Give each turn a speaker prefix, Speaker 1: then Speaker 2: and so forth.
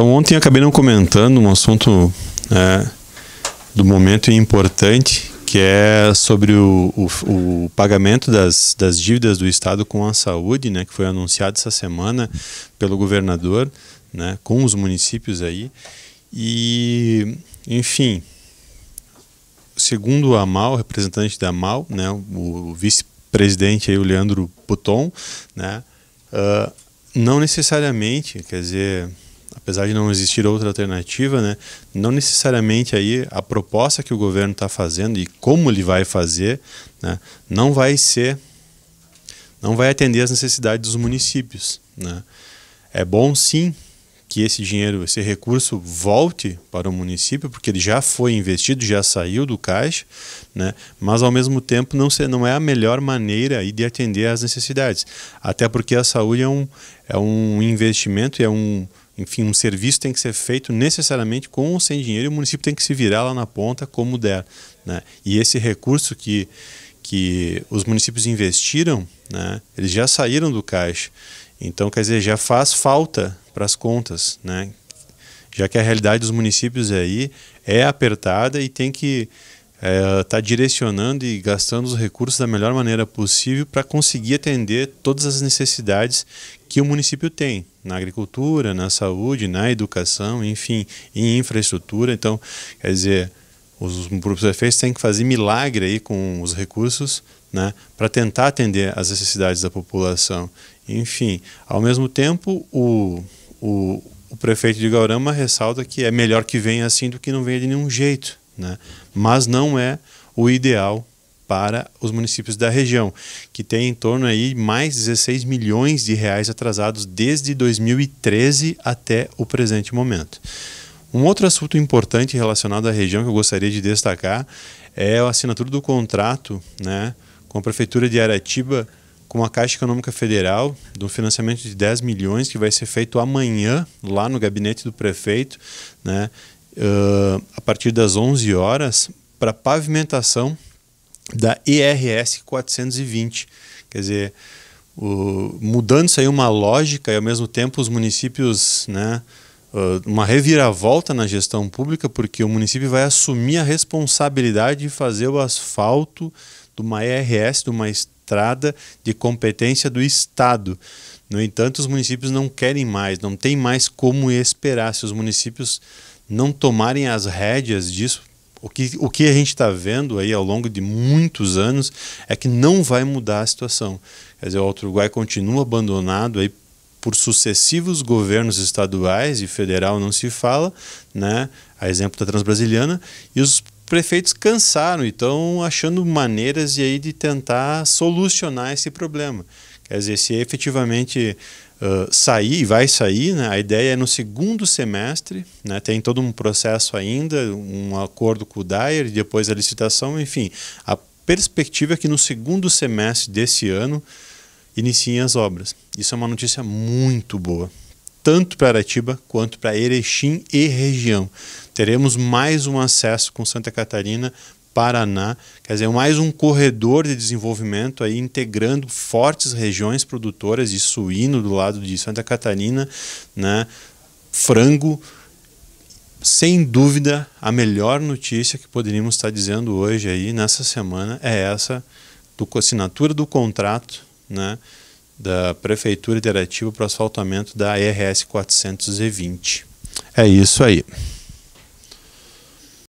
Speaker 1: Então, ontem acabei não comentando um assunto é, do momento importante, que é sobre o, o, o, pagamento das, das dívidas do Estado com a saúde, né, que foi anunciado essa semana pelo governador, né, com os municípios aí. E, enfim, segundo a AMAL, representante da AMAL, né, o, vice-presidente aí, o Leandro Puton, né, uh, não necessariamente, quer dizer, apesar de não existir outra alternativa, né, não necessariamente aí a proposta que o governo está fazendo e como ele vai fazer, né, não vai ser, não vai atender às necessidades dos municípios. Né. É bom sim que esse dinheiro, esse recurso volte para o município, porque ele já foi investido, já saiu do caixa, né? mas ao mesmo tempo não, não é a melhor maneira de atender às necessidades. Até porque a saúde é um, é um investimento, é um, enfim, um serviço tem que ser feito necessariamente com ou sem dinheiro e o município tem que se virar lá na ponta como der. Né? E esse recurso que, que os municípios investiram, né? eles já saíram do caixa. Então, quer dizer, já faz falta para as contas, né? já que a realidade dos municípios é aí é apertada e tem que estar é, tá direcionando e gastando os recursos da melhor maneira possível para conseguir atender todas as necessidades que o município tem na agricultura, na saúde, na educação, enfim, em infraestrutura. Então, quer dizer, os prefeitos têm que fazer milagre aí com os recursos né, para tentar atender as necessidades da população. Enfim, ao mesmo tempo, o o, o prefeito de Gaurama ressalta que é melhor que venha assim do que não venha de nenhum jeito, né? mas não é o ideal para os municípios da região, que tem em torno aí mais 16 milhões de reais atrasados desde 2013 até o presente momento. Um outro assunto importante relacionado à região que eu gostaria de destacar é a assinatura do contrato né, com a Prefeitura de Aratiba com a Caixa Econômica Federal, de um financiamento de 10 milhões que vai ser feito amanhã lá no gabinete do prefeito, né, uh, a partir das 11 horas, para pavimentação da IRS 420. Quer dizer, o, mudando isso aí uma lógica e ao mesmo tempo os municípios, né, uma reviravolta na gestão pública, porque o município vai assumir a responsabilidade de fazer o asfalto de uma ERS, de uma estrada de competência do Estado. No entanto, os municípios não querem mais, não tem mais como esperar. Se os municípios não tomarem as rédeas disso, o que, o que a gente está vendo aí ao longo de muitos anos é que não vai mudar a situação. Quer dizer, o Alto Uruguai continua abandonado aí por sucessivos governos estaduais e federal não se fala, né? A exemplo da Transbrasiliana e os prefeitos cansaram e estão achando maneiras de, aí de tentar solucionar esse problema. Quer dizer, se efetivamente uh, sair, vai sair, né? a ideia é no segundo semestre, né? tem todo um processo ainda, um acordo com o Dyer, depois a licitação, enfim. A perspectiva é que no segundo semestre desse ano iniciem as obras. Isso é uma notícia muito boa tanto para Aratiba quanto para Erechim e região. Teremos mais um acesso com Santa Catarina, Paraná, quer dizer, mais um corredor de desenvolvimento aí integrando fortes regiões produtoras de suíno do lado de Santa Catarina, né? frango, sem dúvida, a melhor notícia que poderíamos estar dizendo hoje aí nessa semana é essa do assinatura do contrato, né? da Prefeitura Interativa para o asfaltamento da RS 420. É isso aí.